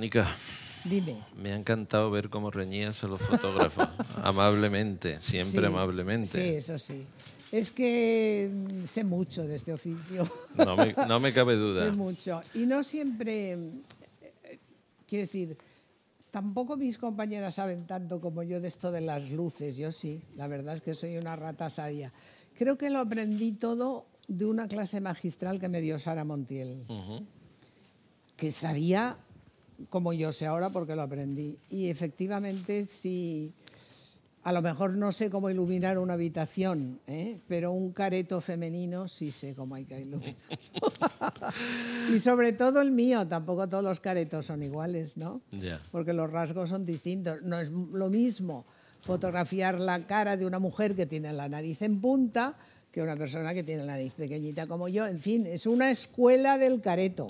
Mónica. Me ha encantado ver cómo reñías a los fotógrafos. amablemente, siempre amablemente. Sí, eso sí. Es que sé mucho de este oficio. No me, cabe duda. Sé mucho. Y no siempre. Eh, quiero decir, tampoco mis compañeras saben tanto como yo de esto de las luces. Yo sí, la verdad es que soy una rata sabia. Creo que lo aprendí todo de una clase magistral que me dio Sara Montiel, que sabía como yo sé ahora porque lo aprendí. Y efectivamente, sí, a lo mejor no sé cómo iluminar una habitación, ¿eh? pero un careto femenino sí sé cómo hay que iluminarlo. y sobre todo el mío, tampoco todos los caretos son iguales, ¿no? Porque los rasgos son distintos. No es lo mismo fotografiar la cara de una mujer que tiene la nariz en punta que una persona que tiene la nariz pequeñita como yo. En fin, es una escuela del careto.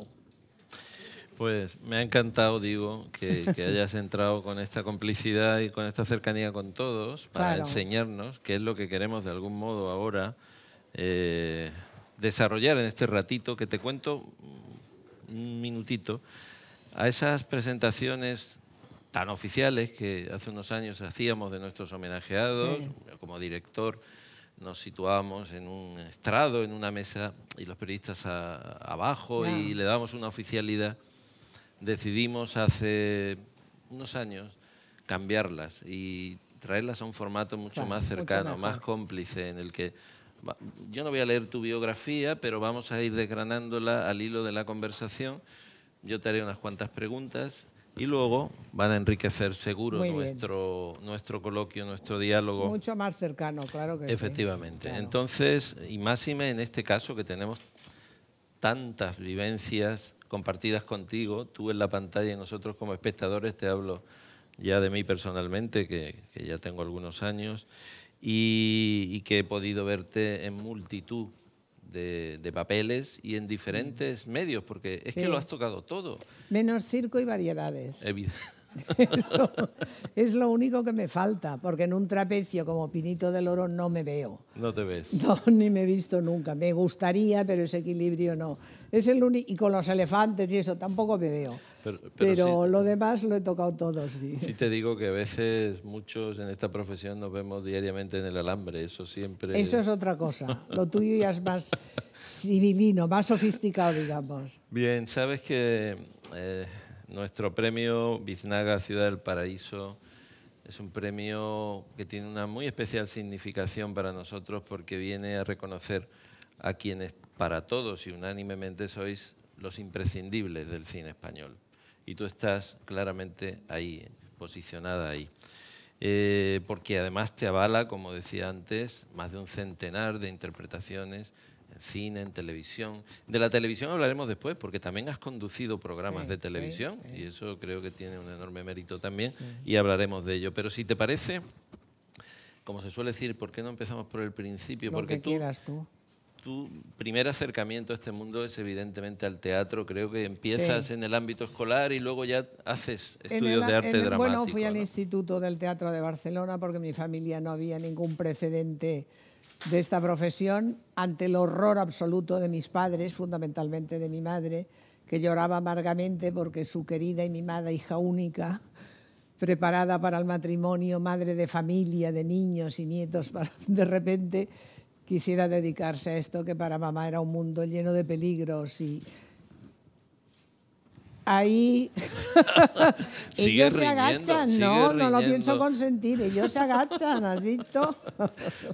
Pues me ha encantado, digo, que, hayas entrado con esta complicidad y con esta cercanía con todos para enseñarnos qué es lo que queremos de algún modo ahora eh, desarrollar en este ratito, que te cuento un minutito, a esas presentaciones tan oficiales que hace unos años hacíamos de nuestros homenajeados, como director nos situábamos en un estrado, en una mesa, y los periodistas abajo, y le damos una oficialidad decidimos hace unos años cambiarlas y traerlas a un formato mucho más cercano, más cómplice, en el que yo no voy a leer tu biografía, pero vamos a ir desgranándola al hilo de la conversación. Yo te haré unas cuantas preguntas y luego van a enriquecer seguro nuestro, nuestro coloquio, nuestro diálogo. Mucho más cercano, claro que sí. Efectivamente. Entonces, y máxime en este caso que tenemos tantas vivencias compartidas contigo, tú en la pantalla y nosotros como espectadores, te hablo ya de mí personalmente, que, ya tengo algunos años, y, que he podido verte en multitud de, papeles y en diferentes mm. medios, porque es que lo has tocado todo. Menos circo y variedades. Eso es lo único que me falta, porque en un trapecio como Pinito del Oro no me veo. No te ves. No, ni me he visto nunca. Me gustaría, pero ese equilibrio no. Es el único, y con los elefantes y eso tampoco me veo. Pero, lo demás lo he tocado todo, sí. Sí te digo que a veces muchos en esta profesión nos vemos diariamente en el alambre, eso siempre... Eso es otra cosa, lo tuyo ya es más civilino, más sofisticado, digamos. Bien, sabes que... Eh, nuestro premio Biznaga Ciudad del Paraíso es un premio que tiene una muy especial significación para nosotros porque viene a reconocer a quienes para todos y unánimemente sois los imprescindibles del cine español. Y tú estás claramente ahí, posicionada ahí. Eh, porque además te avala, como decía antes, más de un centenar de interpretaciones en cine, en televisión. De la televisión hablaremos después, porque también has conducido programas de televisión, y eso creo que tiene un enorme mérito también, y hablaremos de ello. Pero si te parece, como se suele decir, ¿por qué no empezamos por el principio? porque tú, tú, Tu primer acercamiento a este mundo es evidentemente al teatro. Creo que empiezas en el ámbito escolar y luego ya haces estudios de arte dramático. Bueno, fui al Instituto del Teatro de Barcelona porque mi familia no había ningún precedente de esta profesión ante el horror absoluto de mis padres, fundamentalmente de mi madre, que lloraba amargamente porque su querida y mimada hija única, preparada para el matrimonio, madre de familia, de niños y nietos, de repente quisiera dedicarse a esto que para mamá era un mundo lleno de peligros y ahí ellos se agachan, no, no lo pienso consentir, ellos se agachan, ¿has visto?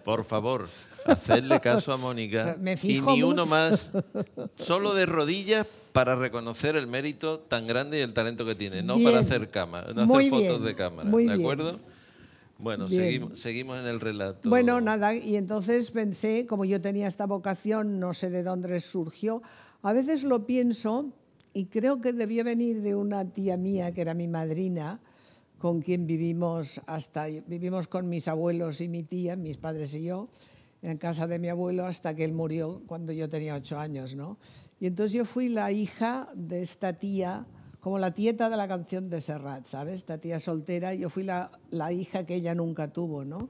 Por favor, hacerle caso a Mónica y ni uno más, solo de rodillas para reconocer el mérito tan grande y el talento que tiene, no para hacer cámara, no hacer fotos de cámara, ¿de acuerdo? Bueno, seguimos, seguimos, en el relato. Bueno, nada, y entonces pensé, como yo tenía esta vocación, no sé de dónde surgió, a veces lo pienso, y creo que debía venir de una tía mía que era mi madrina, con quien vivimos hasta vivimos con mis abuelos y mi tía, mis padres y yo, en casa de mi abuelo hasta que él murió cuando yo tenía ocho años, ¿no? Y entonces yo fui la hija de esta tía, como la tieta de la canción de Serrat, ¿sabes? Esta tía soltera, yo fui la, hija que ella nunca tuvo, ¿no?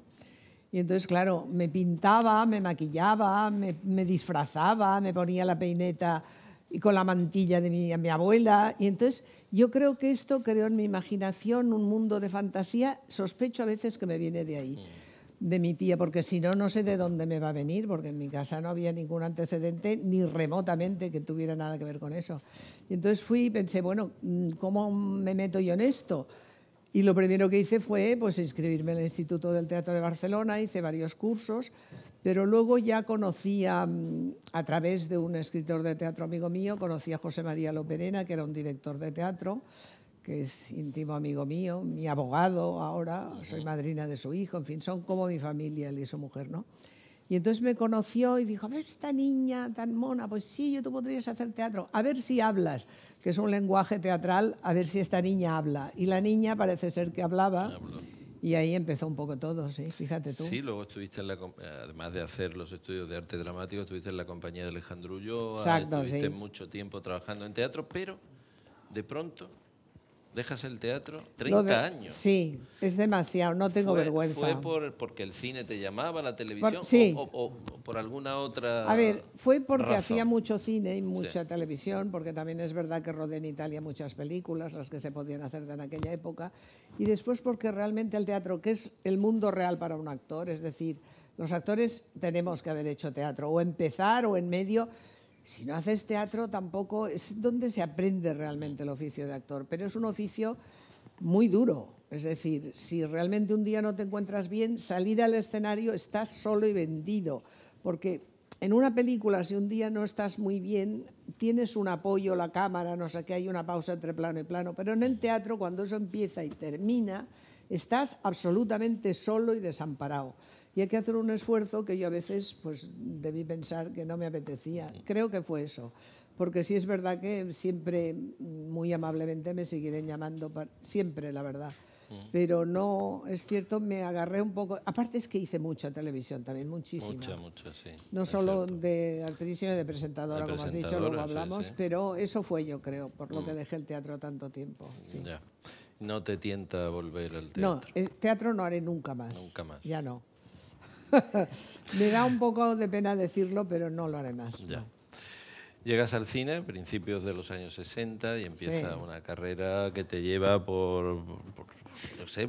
Y entonces, claro, me pintaba, me maquillaba, me disfrazaba, me ponía la peineta y con la mantilla de mi, abuela. Y entonces yo creo que esto creó en mi imaginación un mundo de fantasía. Sospecho a veces que me viene de ahí, mm. de mi tía, porque si no, no sé de dónde me va a venir, porque en mi casa no había ningún antecedente ni remotamente que tuviera nada que ver con eso. Y entonces fui y pensé, bueno, mm, ¿cómo me meto yo en esto? Y lo primero que hice fue pues, inscribirme en el Instituto del Teatro de Barcelona, hice varios cursos pero luego ya conocía, mm, a través de un escritor de teatro amigo mío, conocía a José María Loperena, que era un director de teatro, que es íntimo amigo mío, mi abogado ahora, soy madrina de su hijo, en fin, son como mi familia, él y su mujer, ¿no? Y entonces me conoció y dijo, a ver, esta niña tan mona, pues sí, yo tú podrías hacer teatro, a ver si hablas, que es un lenguaje teatral, a ver si esta niña habla. Y la niña parece ser que hablaba. Y ahí empezó un poco todo, sí, fíjate tú. Sí, luego estuviste, en la, además de hacer los estudios de arte dramático, estuviste en la compañía de Alejandro Ulloa, estuviste mucho tiempo trabajando en teatro, pero de pronto dejas el teatro 30 años. Sí, es demasiado, no tengo vergüenza. ¿Fue por, porque el cine te llamaba, la televisión sí. o, por alguna otra? A ver, fue porque hacía mucho cine y mucha televisión, porque también es verdad que rodé en Italia muchas películas, las que se podían hacer en aquella época, y después porque realmente el teatro, que es el mundo real para un actor, es decir, los actores tenemos que haber hecho teatro, o empezar o en medio si no haces teatro tampoco es donde se aprende realmente el oficio de actor, pero es un oficio muy duro. Es decir, si realmente un día no te encuentras bien, salir al escenario estás solo y vendido, porque en una película, si un día no estás muy bien, tienes un apoyo, la cámara, no sé qué, hay una pausa entre plano y plano, pero en el teatro, cuando eso empieza y termina, estás absolutamente solo y desamparado. Y hay que hacer un esfuerzo que yo a veces pues, debí pensar que no me apetecía. Creo que fue eso. Porque sí es verdad que siempre, muy amablemente, me seguiré llamando, siempre, la verdad. Mm. Pero no, es cierto, me agarré un poco. Aparte es que hice mucha televisión también, muchísima. Mucha, mucha, sí. No solo de actriz, sino de presentadora, como has dicho, luego hablamos. Pero eso fue, yo creo, por lo mm. que dejé el teatro tanto tiempo. Ya. No te tienta volver al teatro. No, eh, el teatro no haré nunca más. Nunca más. Ya no. Me da un poco de pena decirlo, pero no lo haré más. Ya. Llegas al cine, principios de los años 60, y empieza una carrera que te lleva por, no sé,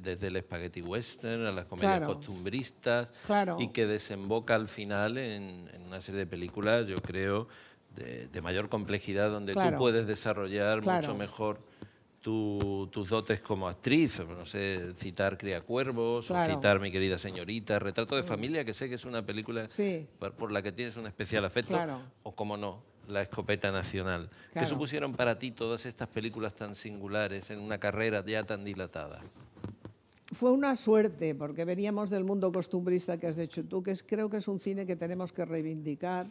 desde el spaghetti western a las comedias costumbristas, y que desemboca al final en, una serie de películas, yo creo, de, mayor complejidad, donde tú puedes desarrollar mucho mejor tus dotes como actriz, no sé, citar Cría Cuervos, o citar Mi querida señorita, Retrato de familia, que sé que es una película por, la que tienes un especial afecto, o como no, La escopeta nacional. que ¿Qué supusieron para ti todas estas películas tan singulares en una carrera ya tan dilatada? Fue una suerte, porque veníamos del mundo costumbrista que has dicho tú, que es, creo que es un cine que tenemos que reivindicar,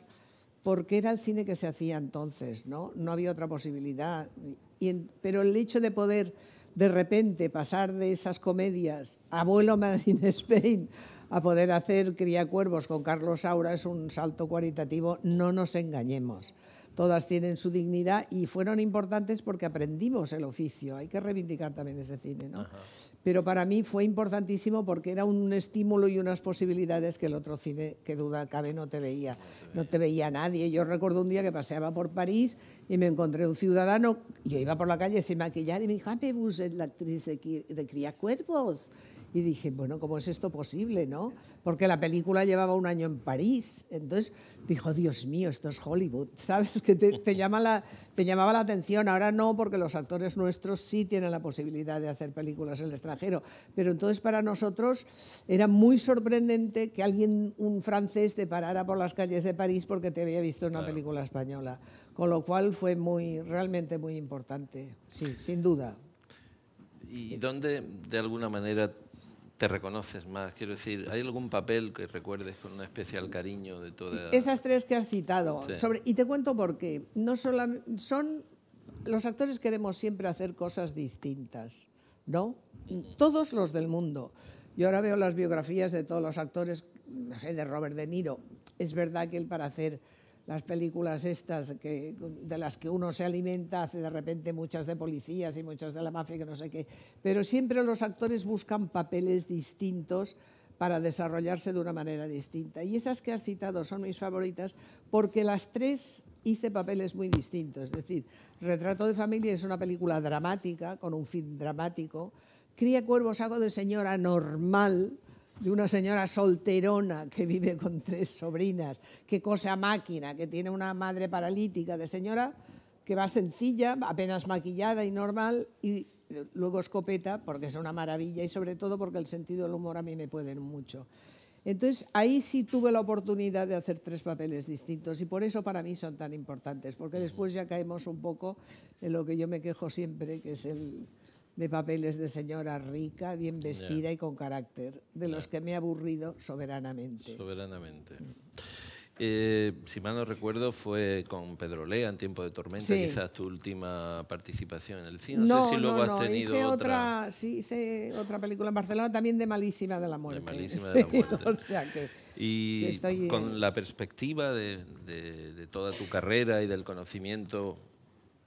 porque era el cine que se hacía entonces, ¿no? No había otra posibilidad pero el hecho de poder de repente pasar de esas comedias Abuelo Martin Spain a poder hacer Cría Cuervos con Carlos Saura es un salto cualitativo, no nos engañemos. Todas tienen su dignidad y fueron importantes porque aprendimos el oficio. Hay que reivindicar también ese cine, ¿no? Pero para mí fue importantísimo porque era un estímulo y unas posibilidades que el otro cine, que duda cabe, no te veía. No te veía nadie. Yo recuerdo un día que paseaba por París y me encontré un ciudadano, yo iba por la calle sin maquillar y me dijo, ah, me la actriz de, de Cría Cuervos. Y dije, bueno, ¿cómo es esto posible, no? Porque la película llevaba un año en París. Entonces dijo, Dios mío, esto es Hollywood. ¿Sabes? Que te, llama la, te llamaba la atención. Ahora no, porque los actores nuestros sí tienen la posibilidad de hacer películas en el extranjero. Pero entonces para nosotros era muy sorprendente que alguien, un francés, te parara por las calles de París porque te había visto una película española. Con lo cual fue muy, realmente muy importante. Sí, sin duda. ¿Y dónde, de alguna manera, te reconoces más? Quiero decir, ¿hay algún papel que recuerdes con un especial cariño de todas? Esas tres que has citado. Sobre, y te cuento por qué. No solo, son, los actores queremos siempre hacer cosas distintas, ¿no? Todos los del mundo. Yo ahora veo las biografías de todos los actores, no sé, de Robert De Niro. Es verdad que él para hacer las películas estas de las que uno se alimenta, hace de repente muchas de policías y muchas de la mafia, que no sé qué. Pero siempre los actores buscan papeles distintos para desarrollarse de una manera distinta. Y esas que has citado son mis favoritas porque las tres hice papeles muy distintos. Es decir, Retrato de familia es una película dramática, con un fin dramático. Cría cuervos hago de señora normal, de una señora solterona que vive con tres sobrinas, cose cosa máquina, que tiene una madre paralítica, de señora que va sencilla, apenas maquillada y normal, y luego escopeta, porque es una maravilla, y sobre todo porque el sentido del humor a mí me puede mucho. Entonces, ahí sí tuve la oportunidad de hacer tres papeles distintos y por eso para mí son tan importantes, porque después ya caemos un poco en lo que yo me quejo siempre, que es el, de papeles de señora rica, bien vestida y con carácter, de los que me he aburrido soberanamente. Soberanamente. Eh, si mal no recuerdo, fue con Pedro Lea en Tiempo de Tormenta, quizás tu última participación en el cine. No, sé si luego has tenido otra... Sí, hice otra película en Barcelona también de Malísima de la Muerte. De Malísima de la Muerte. o sea que, y con eh, la perspectiva de toda tu carrera y del conocimiento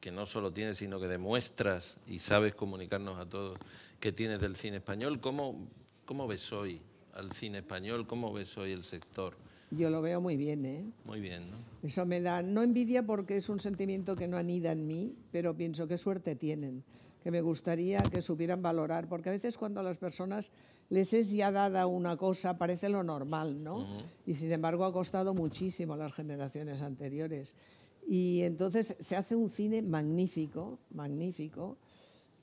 que no solo tienes, sino que demuestras y sabes comunicarnos a todos que tienes del cine español. ¿Cómo, cómo ves hoy al cine español? ¿Cómo ves hoy el sector? Yo lo veo muy bien, ¿eh? Muy bien, ¿no? Eso me da, no envidia porque es un sentimiento que no anida en mí, pero pienso qué suerte tienen, que me gustaría que supieran valorar, porque a veces cuando a las personas les es ya dada una cosa, parece lo normal, ¿no? Y sin embargo ha costado muchísimo a las generaciones anteriores. Y entonces se hace un cine magnífico, magnífico,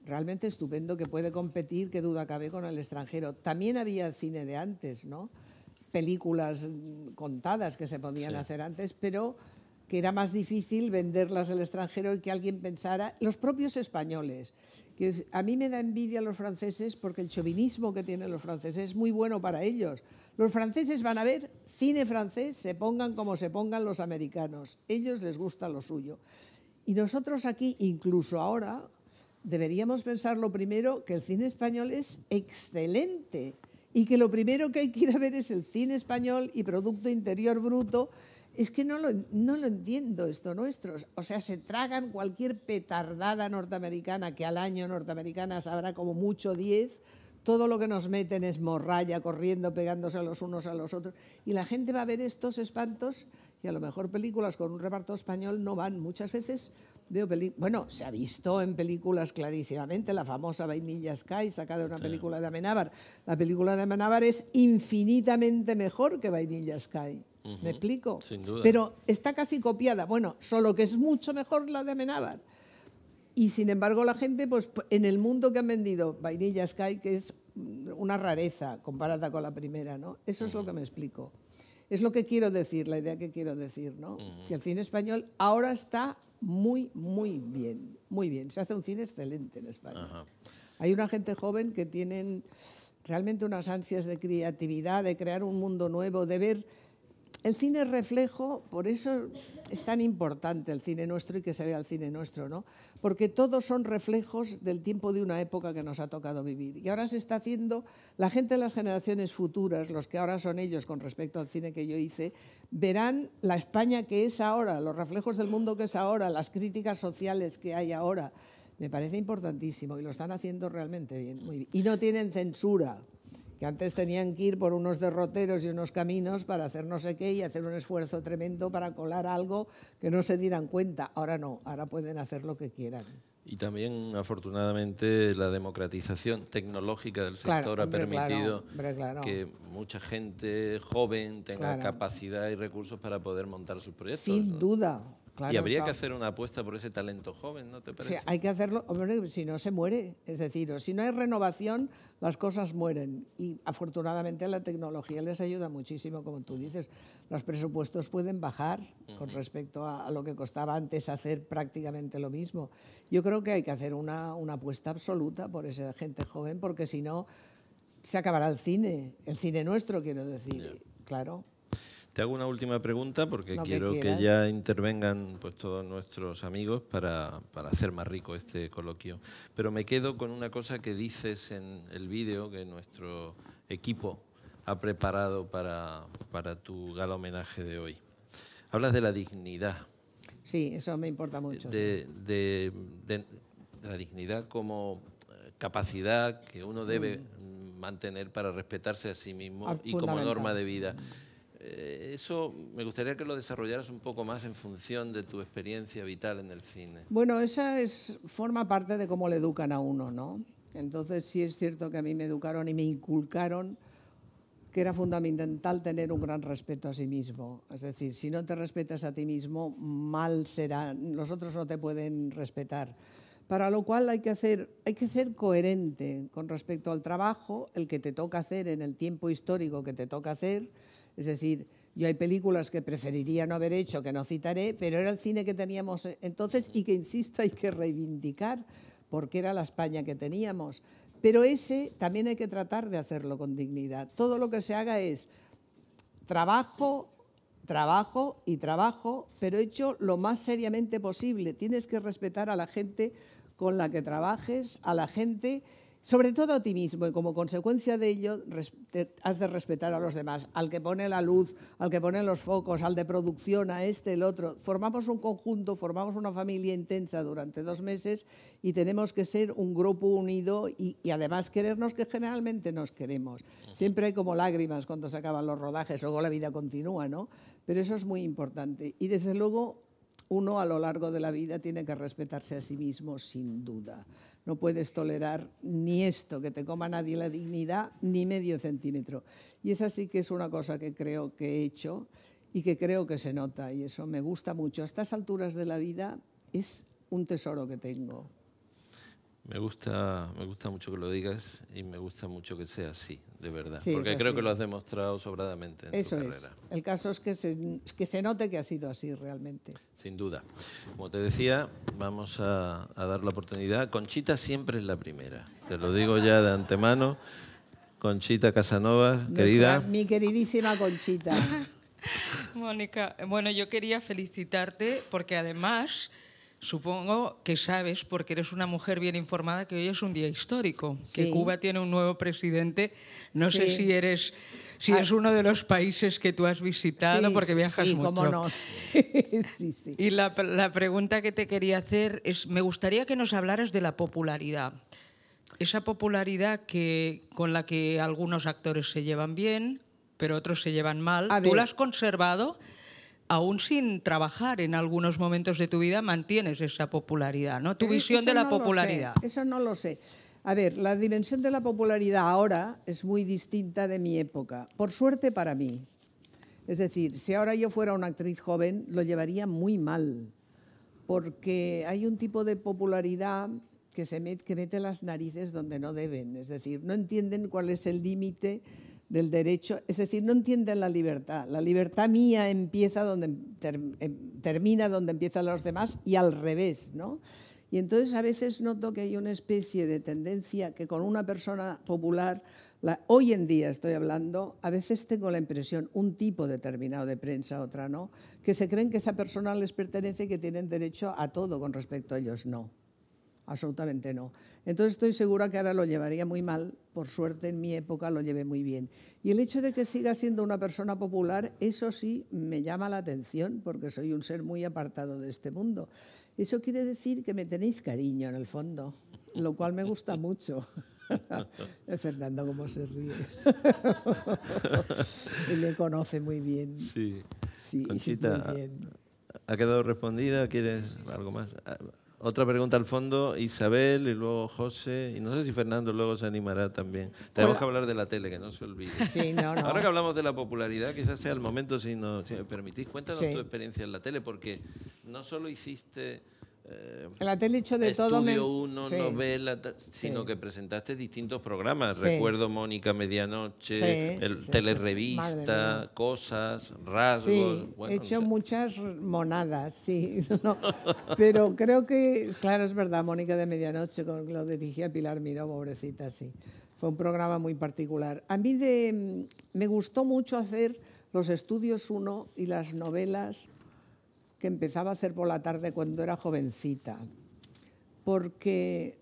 realmente estupendo, que puede competir, que duda cabe, con el extranjero. También había cine de antes, ¿no? Películas mm, contadas que se podían hacer antes, pero que era más difícil venderlas al extranjero y que alguien pensara, los propios españoles. Que a mí me da envidia a los franceses porque el chauvinismo que tienen los franceses es muy bueno para ellos. Los franceses van a ver cine francés, se pongan como se pongan los americanos, ellos les gusta lo suyo. Y nosotros aquí, incluso ahora, deberíamos pensar lo primero que el cine español es excelente y que lo primero que hay que ir a ver es el cine español y Producto Interior Bruto. Es que no lo, no lo entiendo esto nuestro. O sea, se tragan cualquier petardada norteamericana que al año norteamericana sabrá como mucho 10 todo lo que nos meten es morralla, corriendo, pegándose a los unos a los otros. Y la gente va a ver estos espantos y a lo mejor películas con un reparto español no van. Muchas veces veo películas... Bueno, se ha visto en películas clarísimamente, la famosa Vainilla Sky, sacada de una película de Amenábar. La película de Amenábar es infinitamente mejor que Vainilla Sky. ¿Me explico? Sin duda. Pero está casi copiada. Bueno, solo que es mucho mejor la de Amenábar. Y sin embargo la gente, pues en el mundo que han vendido vainilla Sky, que es una rareza comparada con la primera, ¿no? Eso es lo que me explico. Es lo que quiero decir, la idea que quiero decir, ¿no? Que el cine español ahora está muy, muy bien, muy bien. Se hace un cine excelente en España. Hay una gente joven que tienen realmente unas ansias de creatividad, de crear un mundo nuevo, de ver el cine reflejo, por eso es tan importante el cine nuestro y que se vea el cine nuestro, ¿no? Porque todos son reflejos del tiempo de una época que nos ha tocado vivir. Y ahora se está haciendo, la gente de las generaciones futuras, los que ahora son ellos con respecto al cine que yo hice, verán la España que es ahora, los reflejos del mundo que es ahora, las críticas sociales que hay ahora. Me parece importantísimo y lo están haciendo realmente bien, muy bien. Y no tienen censura que antes tenían que ir por unos derroteros y unos caminos para hacer no sé qué y hacer un esfuerzo tremendo para colar algo que no se dieran cuenta. Ahora no, ahora pueden hacer lo que quieran. Y también, afortunadamente, la democratización tecnológica del sector ha permitido que mucha gente joven tenga capacidad y recursos para poder montar sus proyectos. Sin duda, y habría que hacer una apuesta por ese talento joven, ¿no te parece? Sí, hay que hacerlo, si no se muere, es decir, si no hay renovación, las cosas mueren. Y afortunadamente la tecnología les ayuda muchísimo, como tú dices. Los presupuestos pueden bajar con respecto a, lo que costaba antes hacer prácticamente lo mismo. Yo creo que hay que hacer una, apuesta absoluta por esa gente joven, porque si no, se acabará el cine, el cine nuestro, quiero decir, claro. Te hago una última pregunta porque quiero que, ya intervengan pues, todos nuestros amigos para, hacer más rico este coloquio. Pero me quedo con una cosa que dices en el vídeo que nuestro equipo ha preparado para, tu gala homenaje de hoy. Hablas de la dignidad. Sí, eso me importa mucho. De, la dignidad como eh, capacidad que uno debe mm. mantener para respetarse a sí mismo ah, y como norma de vida. Mm. Eh, eso me gustaría que lo desarrollaras un poco más en función de tu experiencia vital en el cine. Bueno, esa es, forma parte de cómo le educan a uno, ¿no? Entonces sí es cierto que a mí me educaron y me inculcaron que era fundamental tener un gran respeto a sí mismo. Es decir, si no te respetas a ti mismo, mal será, los otros no te pueden respetar. Para lo cual hay que, hacer, hay que ser coherente con respecto al trabajo, el que te toca hacer en el tiempo histórico que te toca hacer, es decir, yo hay películas que preferiría no haber hecho, que no citaré, pero era el cine que teníamos eh, entonces y que, insisto, hay que reivindicar porque era la España que teníamos. Pero ese también hay que tratar de hacerlo con dignidad. Todo lo que se haga es trabajo, trabajo y trabajo, pero hecho lo más seriamente posible. Tienes que respetar a la gente con la que trabajes, a la gente sobre todo a ti mismo y como consecuencia de ello has de respetar a los demás, al que pone la luz, al que pone los focos, al de producción, a este, el otro. Formamos un conjunto, formamos una familia intensa durante dos meses y tenemos que ser un grupo unido y, y además querernos que generalmente nos queremos. Siempre hay como lágrimas cuando se acaban los rodajes, luego la vida continúa, ¿no? Pero eso es muy importante y desde luego uno a lo largo de la vida tiene que respetarse a sí mismo sin duda no puedes tolerar ni esto, que te coma nadie la dignidad, ni medio centímetro. Y esa sí que es una cosa que creo que he hecho y que creo que se nota, y eso me gusta mucho. A estas alturas de la vida es un tesoro que tengo. Me gusta, me gusta mucho que lo digas y me gusta mucho que sea así, de verdad. porque creo que lo has demostrado sobradamente en Eso tu carrera. Es. El caso es que se, que se note que ha sido así realmente. Sin duda. Como te decía, vamos a, dar la oportunidad. Conchita siempre es la primera. Te lo digo ya de antemano. Conchita Casanova, querida. Mi queridísima Conchita. Mónica, bueno, yo quería felicitarte porque además Supongo que sabes, porque eres una mujer bien informada, que hoy es un día histórico, que Cuba tiene un nuevo presidente. No sé si eres, si ah. es uno de los países que tú has visitado, porque viajas mucho. Cómo no. y la, pregunta que te quería hacer es, me gustaría que nos hablaras de la popularidad. Esa popularidad que, con la que algunos actores se llevan bien, pero otros se llevan mal. ¿Tú la has conservado? aún sin trabajar en algunos momentos de tu vida, mantienes esa popularidad, ¿no? Tu eh, visión de la popularidad. Eso no lo sé. A ver, la dimensión de la popularidad ahora es muy distinta de mi época, por suerte para mí. Es decir, si ahora yo fuera una actriz joven, lo llevaría muy mal, porque hay un tipo de popularidad que se que mete las narices donde no deben, es decir, no entienden cuál es el límite del derecho, es decir, no entienden la libertad. La libertad mía empieza donde em, termina donde empiezan los demás y al revés, ¿no? Y entonces a veces noto que hay una especie de tendencia que con una persona popular, hoy en día estoy hablando, a veces tengo la impresión, un tipo determinado de prensa, otra no, que se creen que esa persona les pertenece y que tienen derecho a todo con respecto a ellos. No, absolutamente no. Entonces estoy segura que ahora lo llevaría muy mal, por suerte en mi época lo llevé muy bien. Y el hecho de que siga siendo una persona popular, eso sí me llama la atención, porque soy un ser muy apartado de este mundo. Eso quiere decir que me tenéis cariño en el fondo, lo cual me gusta mucho. Eh, Fernando, cómo se ríe. y le conoce muy bien. Sí, sí muy bien. ¿ha quedado respondida? ¿Quieres algo más? Otra pregunta al fondo, Isabel y luego José, y no sé si Fernando luego se animará también. Tenemos que hablar de la tele, que no se olvide. Ahora que hablamos de la popularidad, quizás sea el momento, si, me permitís, cuéntanos tu experiencia en la tele, porque no solo hiciste eh, la de estudio todo. Estudio uno, novela, sino que presentaste distintos programas. Recuerdo Mónica Medianoche, el, Telerevista, Cosas, Rasgos. he hecho muchas monadas, sí. Pero creo que, claro, es verdad, Mónica de Medianoche, lo dirigía Pilar Miró, pobrecita, sí. Fue un programa muy particular. A mí mm, me gustó mucho hacer los estudios uno y las novelas que empezaba a hacer por la tarde cuando era jovencita, porque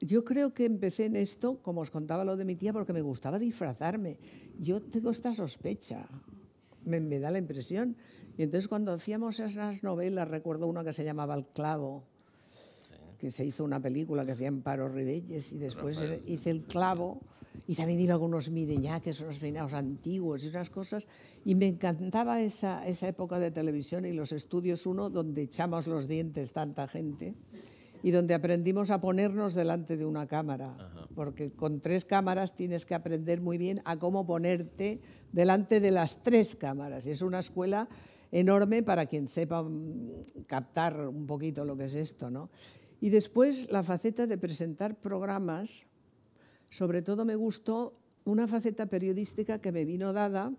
yo creo que empecé en esto, como os contaba lo de mi tía, porque me gustaba disfrazarme. Yo tengo esta sospecha, me, da la impresión. Y entonces cuando hacíamos esas novelas, recuerdo una que se llamaba El Clavo, que se hizo una película que hacían Paro Ribelles y después hice El Clavo y también iba con unos mideñaques, unos peinados antiguos y unas cosas, y me encantaba esa, época de televisión y los estudios uno donde echamos los dientes tanta gente y donde aprendimos a ponernos delante de una cámara, porque con tres cámaras tienes que aprender muy bien a cómo ponerte delante de las tres cámaras. Y es una escuela enorme para quien sepa mm, captar un poquito lo que es esto, ¿no? Y después la faceta de presentar programas sobre todo me gustó una faceta periodística que me vino dada,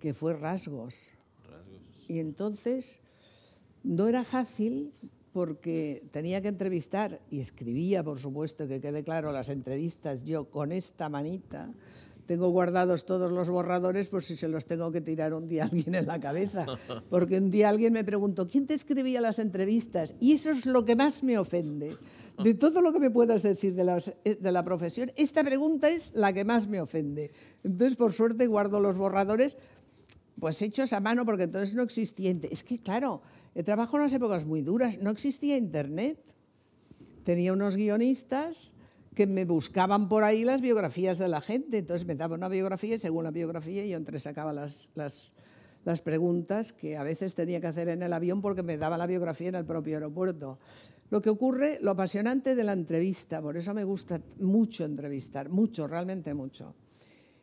que fue rasgos. Y entonces no era fácil porque tenía que entrevistar, y escribía, por supuesto, que quede claro las entrevistas yo con esta manita, tengo guardados todos los borradores por si se los tengo que tirar un día a alguien en la cabeza. Porque un día alguien me preguntó, ¿quién te escribía las entrevistas? Y eso es lo que más me ofende. De todo lo que me puedas decir de, eh, la profesión, esta pregunta es la que más me ofende. Entonces, por suerte, guardo los borradores pues hechos a mano, porque entonces no existía... Es que, claro, he eh, trabajado en unas épocas muy duras, no existía Internet. Tenía unos guionistas que me buscaban por ahí las biografías de la gente. Entonces me daban una biografía y según la biografía yo entre sacaba las preguntas que a veces tenía que hacer en el avión porque me daba la biografía en el propio aeropuerto. Lo que ocurre, lo apasionante de la entrevista, por eso me gusta mucho entrevistar, mucho, realmente mucho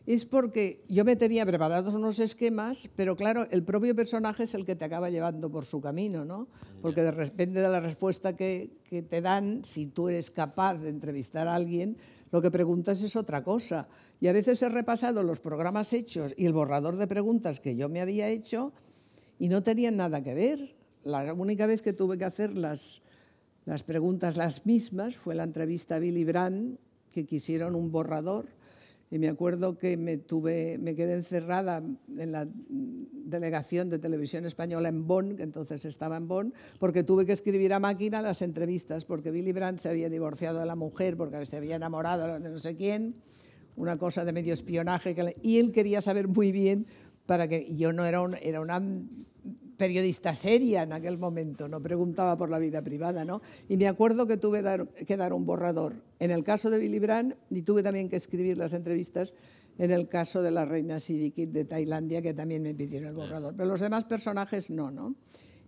es porque yo me tenía preparados unos esquemas, pero claro, el propio personaje es el que te acaba llevando por su camino, ¿no? Porque de repente de la respuesta que, te dan, si tú eres capaz de entrevistar a alguien, lo que preguntas es otra cosa. Y a veces he repasado los programas hechos y el borrador de preguntas que yo me había hecho y no tenían nada que ver. La única vez que tuve que hacer las, las preguntas las mismas fue la entrevista a Billy Brandt, que quisieron un borrador y me acuerdo que me, tuve, me quedé encerrada en la delegación de televisión española en Bonn, que entonces estaba en Bonn, porque tuve que escribir a máquina las entrevistas, porque Billy Brandt se había divorciado de la mujer, porque se había enamorado de no sé quién, una cosa de medio espionaje. Que y él quería saber muy bien para que yo no era, era una periodista seria en aquel momento, no preguntaba por la vida privada, ¿no? Y me acuerdo que tuve que dar un borrador en el caso de Billy Brandt y tuve también que escribir las entrevistas en el caso de la reina Sidikit de Tailandia, que también me pidieron el borrador, pero los demás personajes no, ¿no?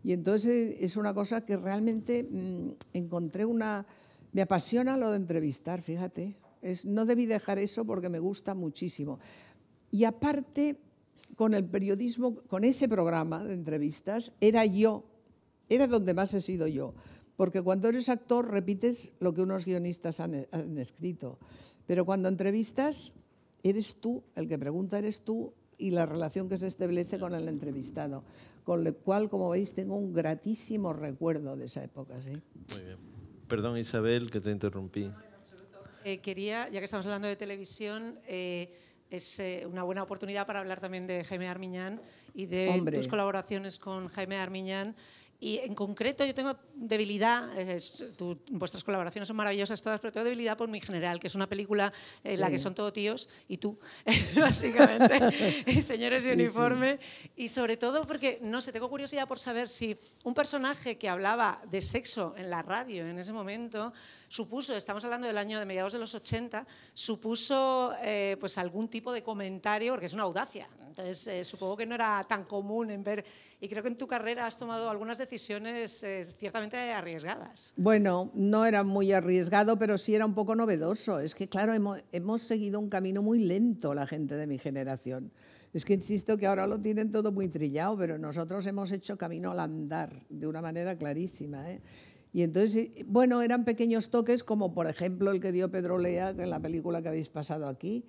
Y entonces eh, es una cosa que realmente mm, encontré una... Me apasiona lo de entrevistar, fíjate. Es, no debí dejar eso porque me gusta muchísimo. Y aparte, con el periodismo, con ese programa de entrevistas, era yo, era donde más he sido yo. Porque cuando eres actor repites lo que unos guionistas han, escrito, pero cuando entrevistas eres tú, el que pregunta eres tú y la relación que se establece con el entrevistado. Con lo cual, como veis, tengo un gratísimo recuerdo de esa época. Muy bien. Perdón, Isabel, que te interrumpí. Eh, quería, ya que estamos hablando de televisión, eh, es eh, una buena oportunidad para hablar también de Jaime Armiñán y de tus colaboraciones con Jaime Armiñán y en concreto yo tengo debilidad, eh, vuestras colaboraciones son maravillosas todas, pero tengo debilidad por Mi General, que es una película eh, en la que son todos tíos y tú, básicamente, señores de uniforme. Y sobre todo porque, no sé, tengo curiosidad por saber si un personaje que hablaba de sexo en la radio en ese momento supuso, estamos hablando del año de mediados de los 80, supuso eh, pues algún tipo de comentario, porque es una audacia. Entonces supongo que no era tan común en ver y creo que en tu carrera has tomado algunas decisiones eh, ciertamente arriesgadas. Bueno, no era muy arriesgado, pero sí era un poco novedoso. Es que, claro, hemos, seguido un camino muy lento la gente de mi generación. Es que insisto que ahora lo tienen todo muy trillado, pero nosotros hemos hecho camino al andar de una manera clarísima. ¿eh? Y entonces, eh, bueno, eran pequeños toques como por ejemplo el que dio Pedro Lea en la película que habéis pasado aquí,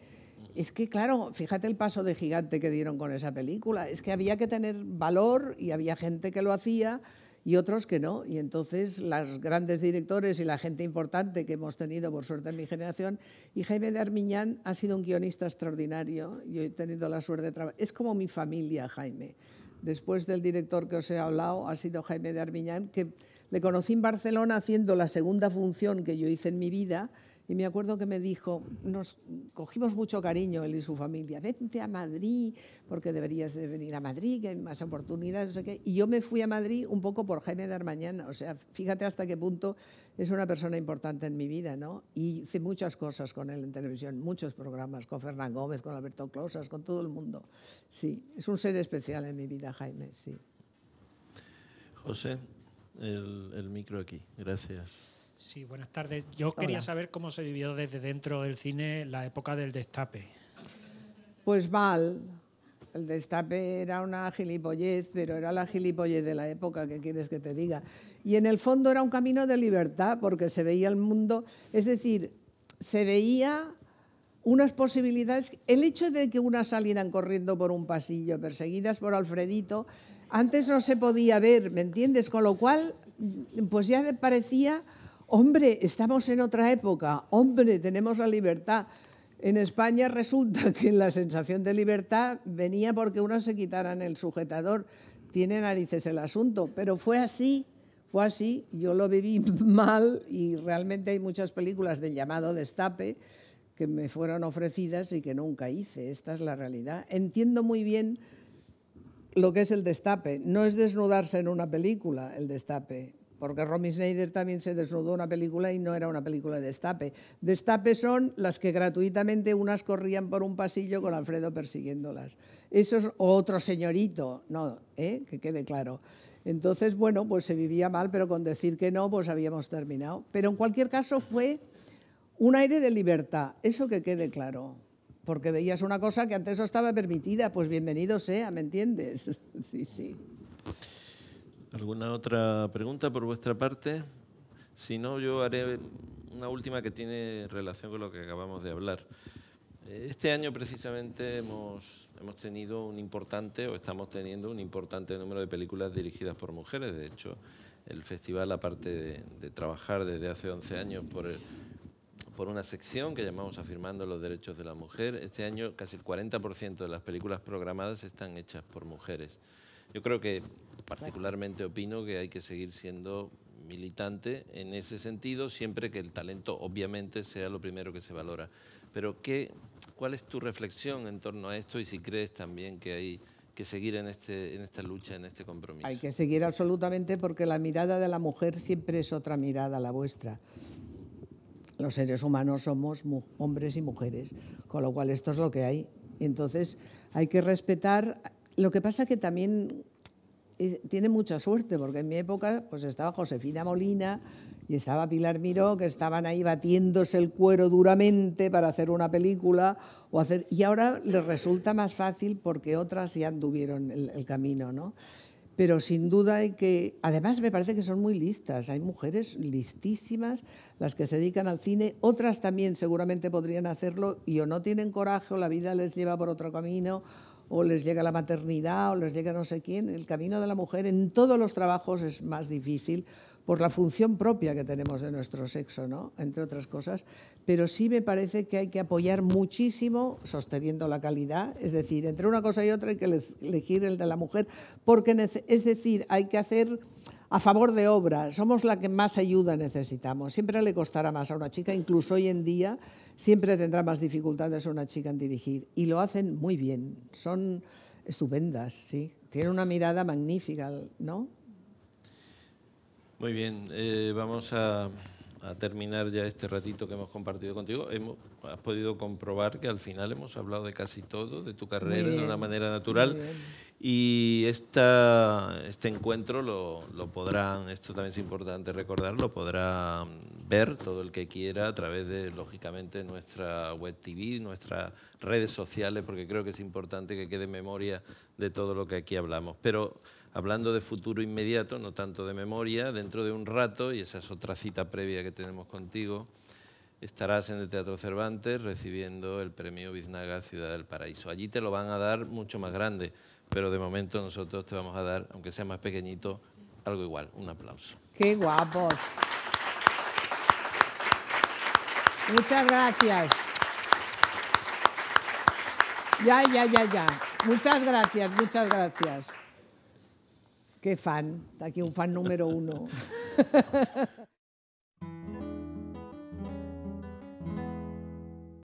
es que, claro, fíjate el paso de gigante que dieron con esa película. Es que había que tener valor y había gente que lo hacía y otros que no. Y entonces los grandes directores y la gente importante que hemos tenido, por suerte, en mi generación, y Jaime de Armiñán ha sido un guionista extraordinario. Yo he tenido la suerte de trabajar. Es como mi familia, Jaime. Después del director que os he hablado, ha sido Jaime de Armiñán, que le conocí en Barcelona haciendo la segunda función que yo hice en mi vida y me acuerdo que me dijo, nos cogimos mucho cariño él y su familia, vente a Madrid, porque deberías de venir a Madrid, que hay más oportunidades, no sé qué. Y yo me fui a Madrid un poco por Jaime de o sea, fíjate hasta qué punto es una persona importante en mi vida, ¿no? Y hice muchas cosas con él en televisión, muchos programas, con Fernán Gómez, con Alberto Closas, con todo el mundo. Sí, es un ser especial en mi vida, Jaime, sí. José, el, el micro aquí, gracias. Sí, buenas tardes. Yo quería saber cómo se vivió desde dentro del cine la época del destape. Pues mal. El destape era una gilipollez, pero era la gilipollez de la época, ¿qué quieres que te diga? Y en el fondo era un camino de libertad, porque se veía el mundo, es decir, se veía unas posibilidades. El hecho de que unas salieran corriendo por un pasillo, perseguidas por Alfredito, antes no se podía ver, ¿me entiendes? Con lo cual, pues ya parecía hombre, estamos en otra época, hombre, tenemos la libertad. En España resulta que la sensación de libertad venía porque uno se quitaran el sujetador. Tiene narices el asunto, pero fue así, fue así. Yo lo viví mal y realmente hay muchas películas del llamado destape que me fueron ofrecidas y que nunca hice. Esta es la realidad. Entiendo muy bien lo que es el destape. No es desnudarse en una película el destape, porque Romy Schneider también se desnudó una película y no era una película de destape. Destape son las que gratuitamente unas corrían por un pasillo con Alfredo persiguiéndolas. Eso es otro señorito, no, ¿eh? que quede claro. Entonces, bueno, pues se vivía mal, pero con decir que no, pues habíamos terminado. Pero en cualquier caso fue un aire de libertad, eso que quede claro. Porque veías una cosa que antes no estaba permitida, pues bienvenido sea, ¿me entiendes? sí, sí. ¿Alguna otra pregunta por vuestra parte? Si no, yo haré una última que tiene relación con lo que acabamos de hablar. Eh, este año precisamente hemos, hemos tenido un importante, o estamos teniendo un importante número de películas dirigidas por mujeres. De hecho, el festival, aparte de, trabajar desde hace 11 años por, por una sección que llamamos Afirmando los Derechos de la Mujer. Este año casi el 40% de las películas programadas están hechas por mujeres. Yo creo que particularmente opino que hay que seguir siendo militante en ese sentido, siempre que el talento obviamente sea lo primero que se valora. Pero ¿qué, ¿cuál es tu reflexión en torno a esto y si crees también que hay que seguir en, este, en esta lucha, en este compromiso? Hay que seguir absolutamente porque la mirada de la mujer siempre es otra mirada, la vuestra. Los seres humanos somos hombres y mujeres, con lo cual esto es lo que hay. Entonces hay que respetar. Lo que pasa que también tiene mucha suerte, porque en mi época pues estaba Josefina Molina y estaba Pilar Miró, que estaban ahí batiéndose el cuero duramente para hacer una película. y ahora les resulta más fácil porque otras ya anduvieron el, camino, ¿no? Pero sin duda hay que... Además me parece que son muy listas, hay mujeres listísimas las que se dedican al cine, otras también seguramente podrían hacerlo y o no tienen coraje o la vida les lleva por otro camino o les llega la maternidad, o les llega no sé quién. El camino de la mujer en todos los trabajos es más difícil por la función propia que tenemos de nuestro sexo, ¿no? entre otras cosas, pero sí me parece que hay que apoyar muchísimo sosteniendo la calidad, es decir, entre una cosa y otra hay que elegir el de la mujer, porque es decir, hay que hacer a favor de obra. Somos la que más ayuda necesitamos. Siempre le costará más a una chica, incluso hoy en día siempre tendrá más dificultades a una chica en dirigir. Y lo hacen muy bien. Son estupendas, sí. Tienen una mirada magnífica, ¿no? Muy bien. Eh, vamos a, terminar ya este ratito que hemos compartido contigo. Hemos, has podido comprobar que al final hemos hablado de casi todo, de tu carrera, de una manera natural. Y este encuentro lo, lo, podrán, esto también es importante recordarlo, lo podrá ver todo el que quiera a través de, lógicamente, nuestra web TV, nuestras redes sociales, porque creo que es importante que quede memoria de todo lo que aquí hablamos. Pero hablando de futuro inmediato, no tanto de memoria, dentro de un rato, y esa es otra cita previa que tenemos contigo, estarás en el Teatro Cervantes recibiendo el premio Biznaga Ciudad del Paraíso. Allí te lo van a dar mucho más grande pero de momento nosotros te vamos a dar, aunque sea más pequeñito, algo igual, un aplauso. ¡Qué guapos! Muchas gracias. Ya, ya, ya, ya. Muchas gracias, muchas gracias. Qué fan, aquí un fan número uno.